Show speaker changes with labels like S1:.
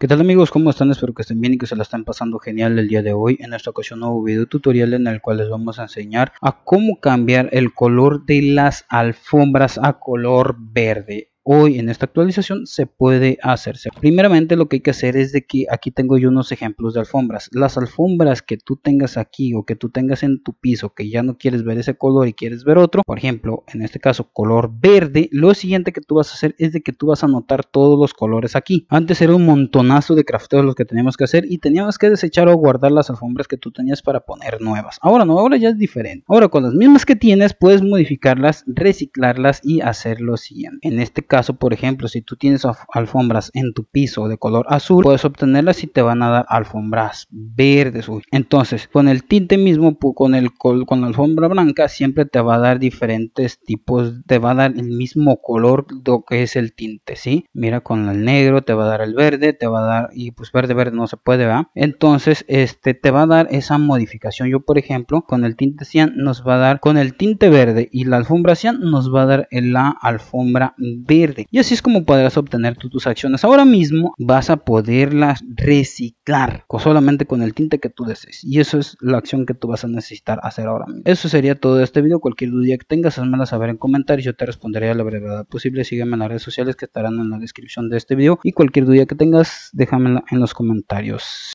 S1: ¿Qué tal amigos? ¿Cómo están? Espero que estén bien y que se la estén pasando genial el día de hoy. En esta ocasión nuevo video tutorial en el cual les vamos a enseñar a cómo cambiar el color de las alfombras a color verde hoy en esta actualización se puede hacerse. Primeramente lo que hay que hacer es de que aquí tengo yo unos ejemplos de alfombras. Las alfombras que tú tengas aquí o que tú tengas en tu piso que ya no quieres ver ese color y quieres ver otro, por ejemplo, en este caso color verde, lo siguiente que tú vas a hacer es de que tú vas a anotar todos los colores aquí. Antes era un montonazo de crafteos los que teníamos que hacer y teníamos que desechar o guardar las alfombras que tú tenías para poner nuevas. Ahora no, ahora ya es diferente. Ahora con las mismas que tienes puedes modificarlas, reciclarlas y hacer lo siguiente. En este caso por ejemplo, si tú tienes alfombras en tu piso de color azul, puedes obtenerlas y te van a dar alfombras verdes. Entonces, con el tinte mismo, con, el, col, con la alfombra blanca, siempre te va a dar diferentes tipos, te va a dar el mismo color lo que es el tinte, ¿sí? Mira, con el negro te va a dar el verde, te va a dar, y pues verde, verde no se puede, ¿verdad? Entonces, este, te va a dar esa modificación. Yo, por ejemplo, con el tinte cian nos va a dar, con el tinte verde y la alfombra cian nos va a dar la alfombra verde y así es como podrás obtener tus acciones. Ahora mismo vas a poderlas reciclar solamente con el tinte que tú desees. Y eso es la acción que tú vas a necesitar hacer ahora mismo. Eso sería todo de este video. Cualquier duda que tengas, házmela saber en comentarios. Yo te responderé a la brevedad posible. Sígueme en las redes sociales que estarán en la descripción de este video. Y cualquier duda que tengas, déjamela en los comentarios.